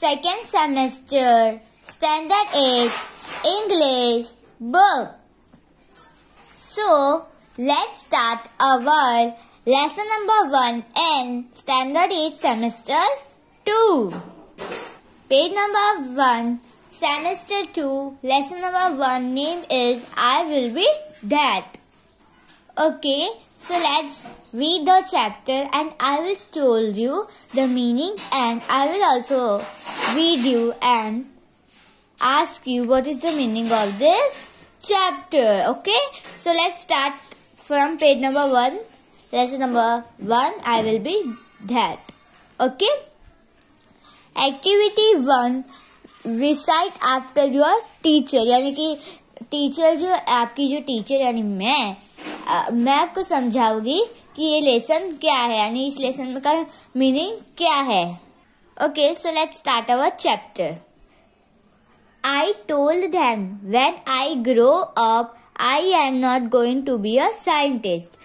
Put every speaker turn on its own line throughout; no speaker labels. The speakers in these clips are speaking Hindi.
second semester, standard 8, English book. So, let's start our lesson number 1 in standard 8 semester 2. Page number 1, semester 2, lesson number 1 name is I will be that. Okay, so let's read the chapter and I will tell you the meaning and I will also read you and ask you what is the meaning of this chapter. Okay, so let's start from page number 1. Lesson number 1, I will be that. Okay, Activity one. Recite after your teacher. Yani ki teacher jo आपकी jo teacher yani मैं मैं आपको समझाऊंगी कि ये लेसन क्या है यानी इस लेसन का मीनिंग क्या है okay so let start our chapter I told them when I grow up I am not going to be a scientist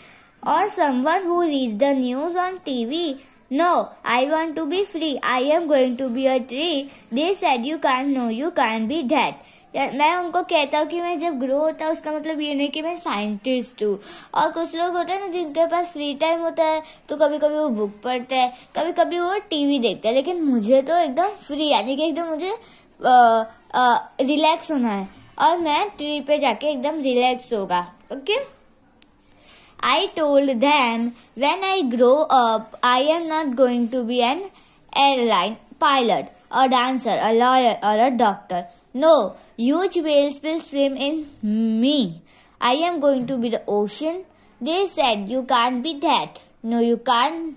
or one who reads the news on TV No, I want to be free. I am going to be a tree. They said you can't, no you can't be that. मैं उनको कहता हूँ कि मैं जब ग्रो होता हूँ उसका मतलब ये नहीं कि मैं साइंटिस्ट हूँ और कुछ लोग होते हैं ना जिनके पास फ्री टाइम होता है तो कभी कभी वो बुक पढ़ते हैं कभी कभी वो टीवी देखते हैं लेकिन मुझे तो एकदम फ्री यानी कि एकदम मुझे रिलैक्स होना है और मैं ट्री पे जाके एकदम रिलैक्स होगा okay I told them when I grow up I am not going to be an airline pilot a dancer a lawyer or a doctor No, huge whales will swim in me. I am going to be the ocean. They said, You can't be that. No, you can't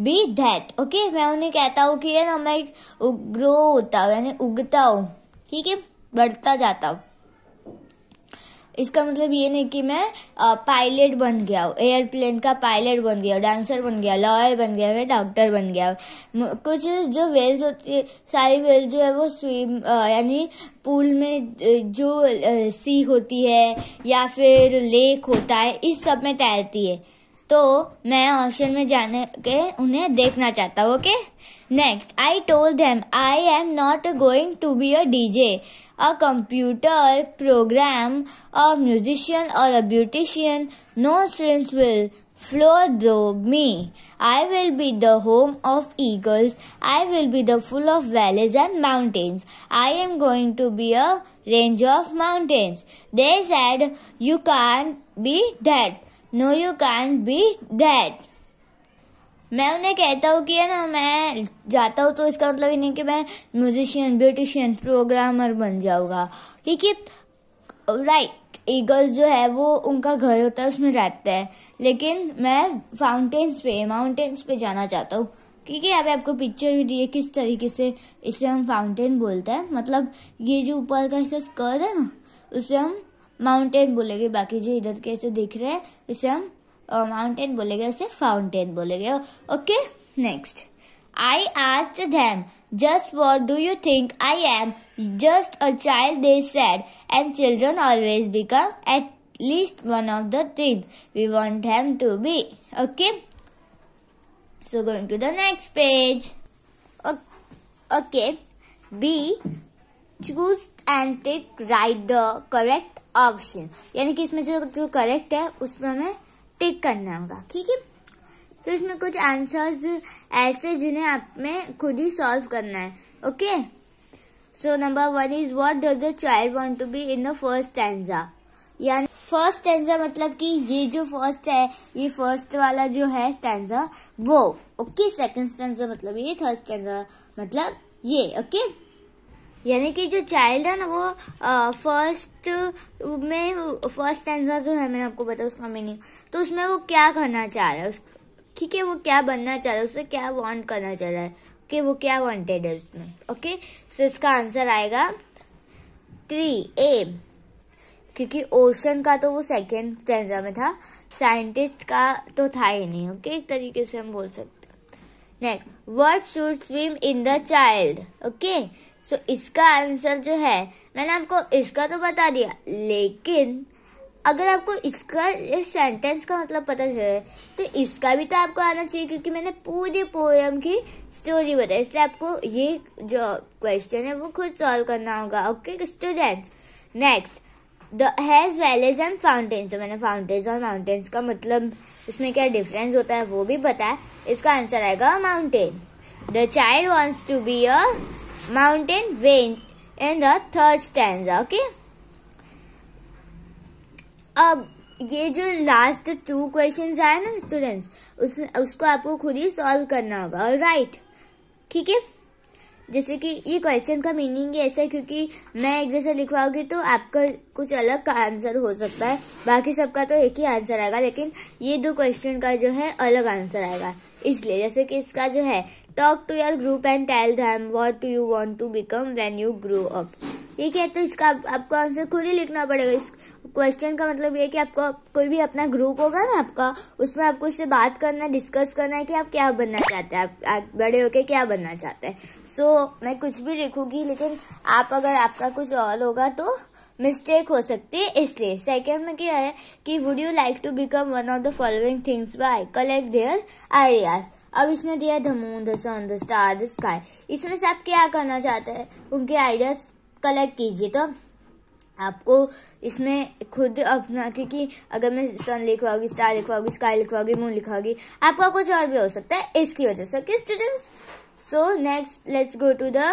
be that. Okay, मैं उन्हें कहता हूँ कि है ना मैं ग्रो होता हूँ यानी उगता हूँ ठीक है बढ़ता जाता हूँ इसका मतलब ये नहीं कि मैं पायलट बन गया हूँ एयरप्लेन का पायलट बन गया डांसर बन गया लॉयर बन गया मैं डॉक्टर बन गया कुछ जो वेल्स होती है सारी वेल्स जो है वो स्विम यानी पूल में जो सी होती है या फिर लेक होता है इस सब में टहलती है तो मैं ऑप्शन में जाने के उन्हें देखना चाहता हूँ okay next I told them I am not going to be a DJ a computer program, a musician or a beautician, no streams will flow through me. I will be the home of eagles. I will be the full of valleys and mountains. I am going to be a range of mountains. They said, you can't be that. No, you can't be that. मैं उन्हें कहता हूँ कि है ना मैं जाता हूँ तो इसका मतलब ये नहीं कि मैं म्यूजिशियन ब्यूटिशियन प्रोग्रामर बन जाऊँगा क्योंकि राइट ईगल जो है वो उनका घर होता है उसमें रहता है लेकिन मैं फाउंटेन्स पे माउंटेन्स पे जाना चाहता हूँ क्योंकि अभी आपको पिक्चर भी दी है किस तरीके से इसे हम फाउंटेन बोलते हैं मतलब ये जो ऊपर का ऐसा स्कर है ना उसे हम माउंटेन बोलेंगे बाकी जो इधर के ऐसे दिख रहे हैं इसे हम माउंटेन बोलेगा उसे फाउंटेन बोलेगा okay next I asked them, just what do you think I am? Just a child, they said. And children always become at least one of the things we want them to be. Okay? So, going to the next page. Okay. B. Choose and tick right the correct option. यानी कि इसमें जो जो करेक्ट है उसमें हमें टिक करना होगा ठीक है तो इसमें कुछ आंसर्स ऐसे जिन्हें आप में खुद ही सॉल्व करना है okay so number one is what does the child want to be in the first एंजा यानी फर्स्ट एंजा मतलब कि ये जो फर्स्ट है ये फर्स्ट वाला जो है स्टैंजा वो ओके सेकंड स्टैंजा मतलब ये थर्ड स्टैंजा मतलब ये ओके यानी कि जो चाइल्ड है ना वो फर्स्ट में फर्स्ट एंसर जो है मैंने आपको बताया उसका मीनिंग तो उसमें वो क्या करना चाह रहा है उस ठीक है वो क्या बनना चाह रहा है उसे क्या वांट करना चाह रहा है कि वो क्या वांटेड है उसमें ओके सो इसका आंसर आएगा थ्री ए क्योंकि ओशन का तो वो सेकेंड स्टेंजा में था साइंटिस्ट का तो था ही नहीं ओके एक तरीके से हम बोल सकते next word should swim in the child okay so so, इसका आंसर जो है मैंने आपको इसका तो बता दिया लेकिन अगर आपको इसका इस सेंटेंस का मतलब पता चले तो इसका भी तो आपको आना चाहिए क्योंकि मैंने पूरी पोएम की स्टोरी बताई इसलिए आपको ये जो क्वेश्चन है वो खुद सॉल्व करना होगा okay students next the has valleys and fountains मैंने फाउंटेन्स और माउंटेन्स का मतलब इसमें क्या डिफरेंस होता है वो भी बताया इसका आंसर आएगा mountain the child wants to be a mountain range in the third stanza okay अब ये जो लास्ट टू क्वेश्चन आए ना स्टूडेंट्स उस उसको आपको खुद ही सॉल्व करना होगा और राइट ठीक है जैसे कि ये क्वेश्चन का मीनिंग ही ऐसा है क्योंकि मैं एक जैसा लिखवाऊंगी तो आपका कुछ अलग का आंसर हो सकता है बाकी सबका तो एक ही आंसर आएगा लेकिन ये दो क्वेश्चन का जो है अलग आंसर आएगा इसलिए जैसे कि इसका जो है talk to your group and tell them what do you want to become when you grow up ठीक है तो इसका आपको आंसर खुद ही लिखना पड़ेगा इस क्वेश्चन का मतलब ये कि आपको कोई भी अपना ग्रुप होगा ना आपका उसमें आपको उससे बात करना है डिस्कस करना है कि आप क्या बनना चाहते हैं आप, आप बड़े होके क्या बनना चाहते हैं सो so, मैं कुछ भी लिखूंगी लेकिन आप अगर आपका कुछ और होगा तो मिस्टेक हो सकती है इसलिए सेकेंड में क्या है कि would you like to become one of the following things by collect their ideas अब इसमें दिया the moon the sun the star the sky इसमें से आप क्या करना चाहते हैं उनके आइडियाज कलेक्ट कीजिए तो आपको इसमें खुद अपना क्योंकि अगर मैं सन लिखवाऊंगी स्टार लिखवाऊंगी स्काई लिखवाऊंगी मून लिखवाऊंगी आपका कुछ और भी हो सकता है इसकी वजह से okay students so next let's go to the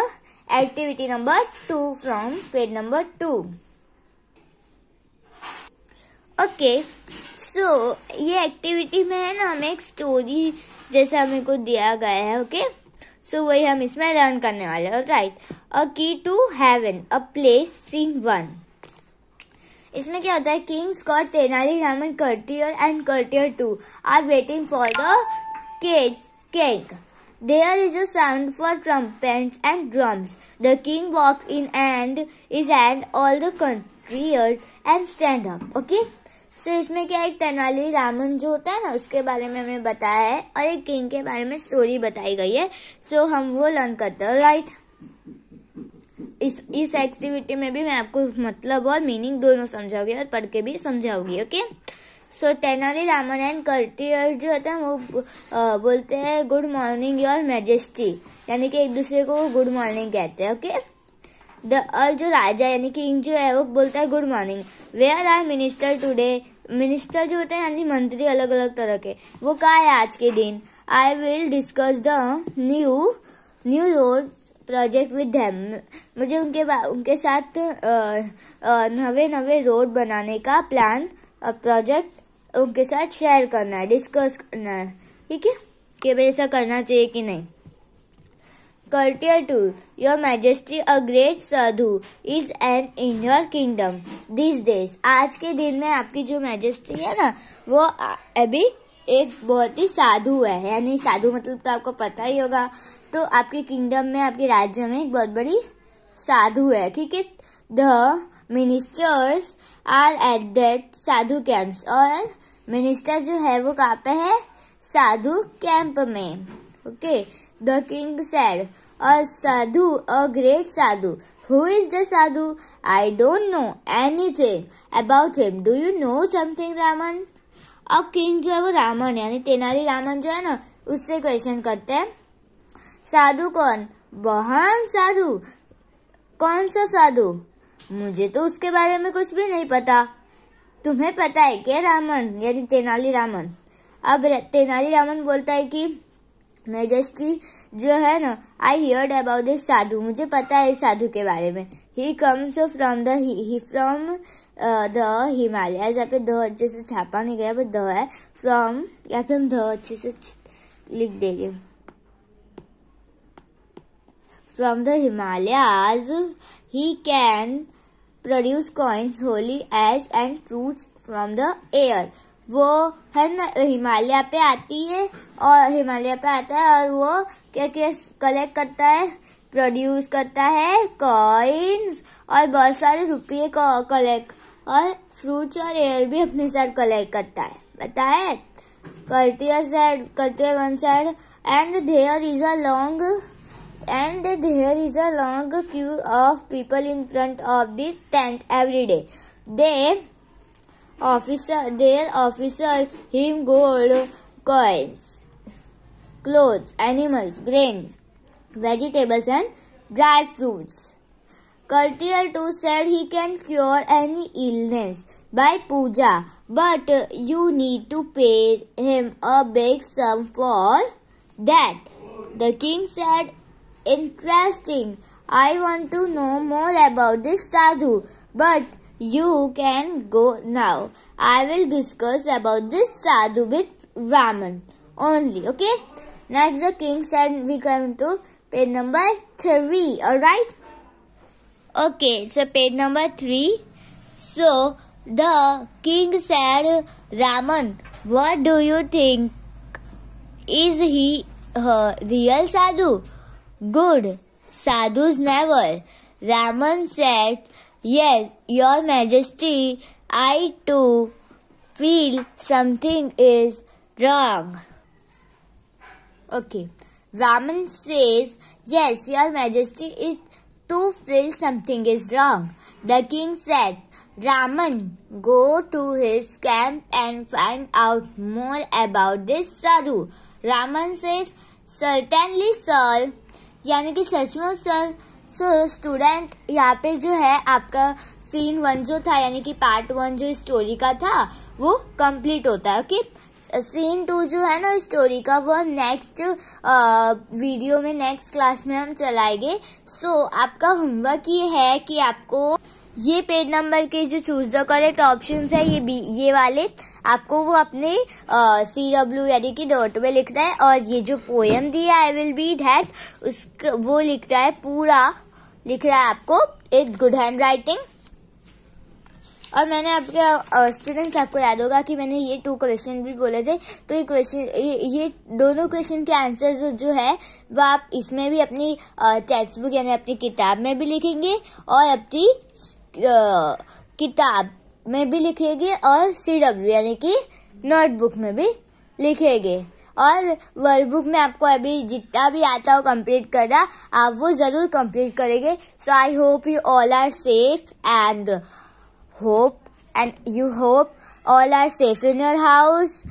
activity number two from page number two okay so ये एक्टिविटी में है ना हमें एक स्टोरी जैसा हमें को दिया गया है ओके सो वही हम इसमें लर्न करने वाले हैं write a key to heaven a place scene one इसमें क्या होता है kings court Tenali Raman courtier and courtier two are waiting for the cage cake There is a sound for trumpets and drums. The king walks in and and and all the courtiers and stand up. Okay. So इसमें क्या एक तेनाली रामन जो होता है ना उसके बारे में हमें बताया है और एक किंग के बारे में स्टोरी बताई गई है सो हम वो लर्न करते हैं राइट इस इस एक्टिविटी में भी मैं आपको मतलब और मीनिंग दोनों समझाऊंगी और पढ़ के भी समझाऊंगी okay so Tenali Raman and courtier जो होता है वो बोलते हैं गुड मॉर्निंग योर मैजेस्टी यानी कि एक दूसरे को गुड मॉर्निंग कहते हैं ओके द और जो राजा यानी कि इंग जो है वो बोलता है good morning where are minister today minister जो होते हैं यानी मंत्री अलग अलग तरह के वो कहा है आज के दिन I will discuss the new new road project with them मुझे उनके उनके साथ नवे नवे रोड बनाने का प्लान प्रोजेक्ट उनके साथ शेयर करना है डिस्कस करना है ठीक है कि भाई ऐसा करना चाहिए कि नहीं courtier to your majesty a great sadhu is an in your kingdom these days आज के दिन में आपकी जो majesty है ना वो अभी एक बहुत ही साधु है यानी साधु मतलब तो आपको पता ही होगा तो आपके किंगडम में आपके राज्य में एक बहुत बड़ी साधु है ठीक है the ministers are at that sadhu camps और मिनिस्टर जो है वो कहाँ पे है साधु कैंप में okay okay. The king said, A sadhu, a great sadhu. Who is the sadhu? I don't know anything about him. Do you know something, Raman? अब किंग जो है वो रामन यानी तेनाली रामन जो है ना उससे क्वेश्चन करते हैं साधु कौन बहन साधु कौन सा साधु मुझे तो उसके बारे में कुछ भी नहीं पता तुम्हें पता है क्या रामन यानी तेनाली रामन अब तेनाली रामन बोलता है कि मेजेस्टी जो है ना I heard about this sadhu मुझे पता है इस साधु के बारे में he comes from the from the Himalaya जहाँ पे द अच्छे से छापा नहीं गया बट द है फ्रॉम या फिर हम द अच्छे से लिख देंगे from the Himalayas he can produce coins holy ash and fruits from the air वो है ना हिमालय पे आती है और हिमालय पे आता है और वो क्या क्या कलेक्ट करता है प्रोड्यूस करता है कॉइन्स और बहुत सारे रुपये कलेक्ट और फ्रूट्स और एयर भी अपने साथ कलेक्ट करता है बताए courtier side courtier one side and there is a long and there is a long queue of people in front of this tent every day they officer their officer him gold coins clothes animals grain vegetables and dry fruits Cultier too said he can cure any illness by puja, but you need to pay him a big sum for that. The king said, Interesting. I want to know more about this sadhu, but you can go now. I will discuss about this sadhu with Raman only. Okay. Next, the king said we come to page number three. All right. Okay. So page number three. So the king said, Raman, what do you think? Is he a real sadhu? Good. Sadhus never. Raman said Yes, Your Majesty, I too feel something is wrong. Okay. Raman says, Yes, Your Majesty, it too feels something is wrong. The king said, Raman, go to his camp and find out more about this sadhu. Raman says, Certainly, sir. यानी कि सचमुच sir सो स्टूडेंट यहाँ पे जो है आपका सीन वन जो था यानी कि पार्ट वन जो स्टोरी का था वो कंप्लीट होता है ओके सीन टू जो है ना स्टोरी का वो हम नेक्स्ट वीडियो में नेक्स्ट क्लास में हम चलाएंगे सो so, आपका होमवर्क ये है कि आपको ये पेज नंबर के जो चूज द करेक्ट ऑप्शन है ये बी ये वाले आपको वो अपने सी डब्ल्यू यानी कि डॉट में लिखना है और ये जो पोएम दिया आई विल बी डेट उस वो लिखता है पूरा लिख रहा है आपको इट गुड हैंड राइटिंग और मैंने आपके स्टूडेंट्स आपको याद होगा कि मैंने ये टू क्वेश्चन भी बोले थे तो ये क्वेश्चन ये, ये दोनों क्वेश्चन के आंसर जो है वह आप इसमें भी अपनी टेक्स्ट बुक यानी अपनी किताब में भी लिखेंगे और अपनी किताब में भी लिखेंगे और सी डब्ल्यू यानी कि नोटबुक में भी लिखेंगे और वर्कबुक में आपको अभी जितना भी आता हो कंप्लीट करना आप वो ज़रूर कंप्लीट करेंगे so I hope you all are safe and hope and you hope all are safe in your house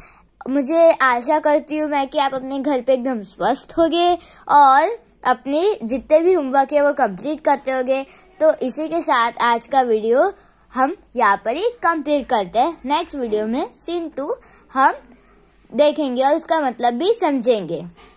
मुझे आशा करती हूँ मैं कि आप अपने घर पे एकदम स्वस्थ होगे और अपने जितने भी होमवर्क है वो कंप्लीट करते होगे तो इसी के साथ आज का वीडियो हम यहाँ पर ही कंप्लीट करते हैं नेक्स्ट वीडियो में सीन टू हम देखेंगे और उसका मतलब भी समझेंगे